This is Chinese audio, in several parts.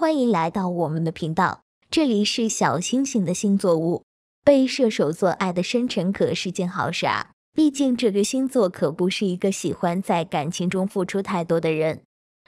欢迎来到我们的频道，这里是小星星的星座屋。被射手座爱的深沉可是件好事啊，毕竟这个星座可不是一个喜欢在感情中付出太多的人。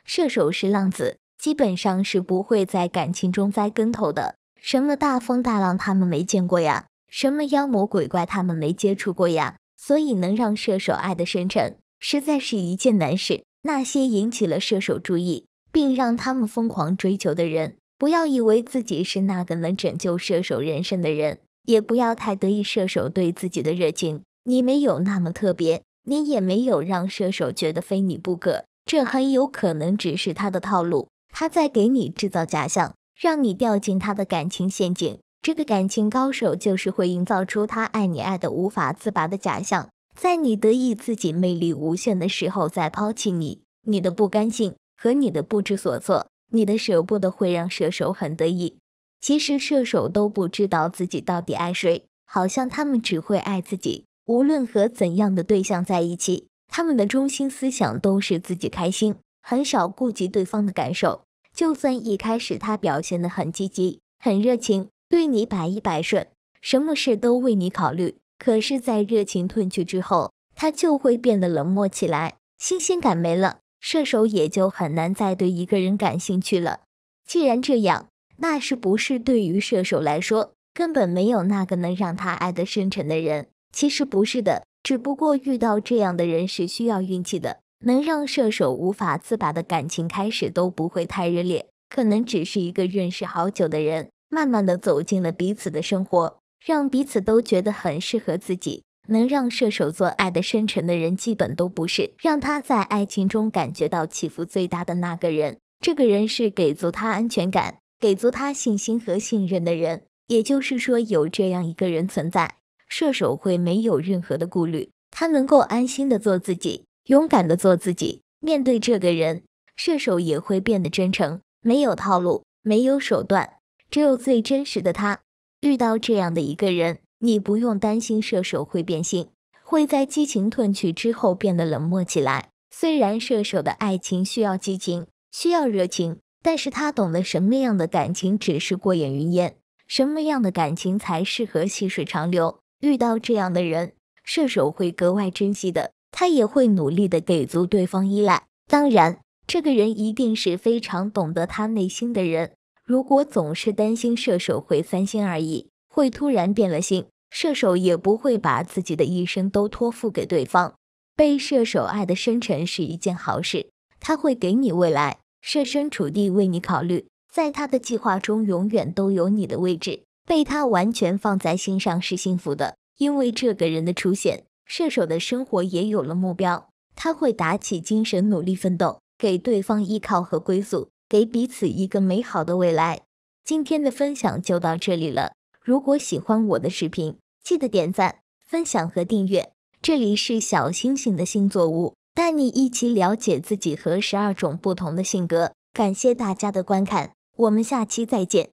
射手是浪子，基本上是不会在感情中栽跟头的。什么大风大浪他们没见过呀，什么妖魔鬼怪他们没接触过呀，所以能让射手爱的深沉，实在是一件难事。那些引起了射手注意。并让他们疯狂追求的人，不要以为自己是那个能拯救射手人生的人，也不要太得意射手对自己的热情。你没有那么特别，你也没有让射手觉得非你不可，这很有可能只是他的套路，他在给你制造假象，让你掉进他的感情陷阱。这个感情高手就是会营造出他爱你爱的无法自拔的假象，在你得意自己魅力无限的时候再抛弃你，你的不甘心。和你的不知所措，你的舍不得会让射手很得意。其实射手都不知道自己到底爱谁，好像他们只会爱自己，无论和怎样的对象在一起，他们的中心思想都是自己开心，很少顾及对方的感受。就算一开始他表现的很积极、很热情，对你百依百顺，什么事都为你考虑，可是，在热情褪去之后，他就会变得冷漠起来，新鲜感没了。射手也就很难再对一个人感兴趣了。既然这样，那是不是对于射手来说根本没有那个能让他爱得深沉的人？其实不是的，只不过遇到这样的人是需要运气的。能让射手无法自拔的感情开始都不会太热烈，可能只是一个认识好久的人，慢慢的走进了彼此的生活，让彼此都觉得很适合自己。能让射手座爱的深沉的人，基本都不是让他在爱情中感觉到起伏最大的那个人。这个人是给足他安全感、给足他信心和信任的人。也就是说，有这样一个人存在，射手会没有任何的顾虑，他能够安心的做自己，勇敢的做自己。面对这个人，射手也会变得真诚，没有套路，没有手段，只有最真实的他。遇到这样的一个人。你不用担心射手会变心，会在激情褪去之后变得冷漠起来。虽然射手的爱情需要激情，需要热情，但是他懂得什么样的感情只是过眼云烟，什么样的感情才适合细水长流。遇到这样的人，射手会格外珍惜的，他也会努力的给足对方依赖。当然，这个人一定是非常懂得他内心的人。如果总是担心射手会三心二意，会突然变了心，射手也不会把自己的一生都托付给对方。被射手爱的深沉是一件好事，他会给你未来，设身处地为你考虑，在他的计划中永远都有你的位置。被他完全放在心上是幸福的，因为这个人的出现，射手的生活也有了目标。他会打起精神，努力奋斗，给对方依靠和归宿，给彼此一个美好的未来。今天的分享就到这里了。如果喜欢我的视频，记得点赞、分享和订阅。这里是小星星的星座屋，带你一起了解自己和十二种不同的性格。感谢大家的观看，我们下期再见。